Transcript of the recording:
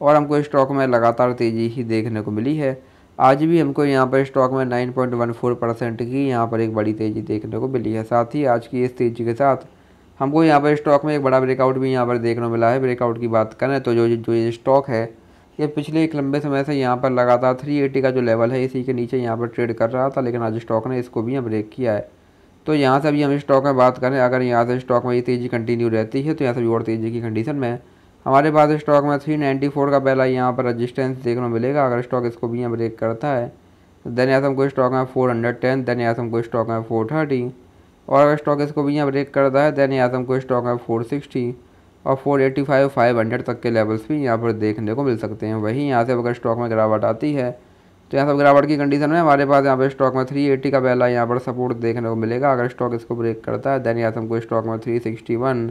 और हमको स्टॉक में लगातार तेज़ी ही देखने को मिली है आज भी हमको यहाँ पर स्टॉक में 9.14 परसेंट की यहाँ पर एक बड़ी तेज़ी देखने को मिली है साथ ही आज की इस तेज़ी के साथ हमको यहाँ पर स्टॉक में एक बड़ा ब्रेकआउट भी यहाँ पर देखने को मिला है ब्रेकआउट की बात करें तो जो जो ये स्टॉक है ये पिछले एक लंबे समय से यहाँ पर लगातार एटी का जो लेवल है इसी के नीचे यहाँ पर ट्रेड कर रहा था लेकिन आज स्टॉक ने इसको भी यहाँ ब्रेक किया है तो यहाँ से अभी हम स्टॉक में बात करें अगर यहाँ से स्टॉक में ये तेज़ी कंटिन्यू रहती है तो यहाँ से भी और तेज़ी की कंडीशन में हमारे पास स्टॉक में थ्री नाइन्टी फोर का पहला यहाँ पर रजिस्टेंस देखने को मिलेगा अगर स्टॉक इसको भी यहाँ ब्रेक करता है तो देन यहाँ को स्टॉक में फोर हंड्रेड टेन देन यहाँ को स्टॉक में फोर थर्टी और अगर स्टॉक इसको भी यहाँ ब्रेक करता है देन यासम को स्टॉक में फोर सिक्सटी और four eighty five five hundred तक के लेवल्स भी यहाँ पर देखने को मिल सकते हैं वहीं यहाँ से अगर स्टॉक में गिरावट आती है तो यहाँ सब गिरावट की कंडीशन में हमारे पास यहाँ पर स्टॉक में थ्री एट्टी का पहला यहाँ पर सपोर्ट देखने को मिलेगा अगर स्टॉक इसको ब्रेक करता है देन यासम को स्टॉक में थ्री सिक्सटी वन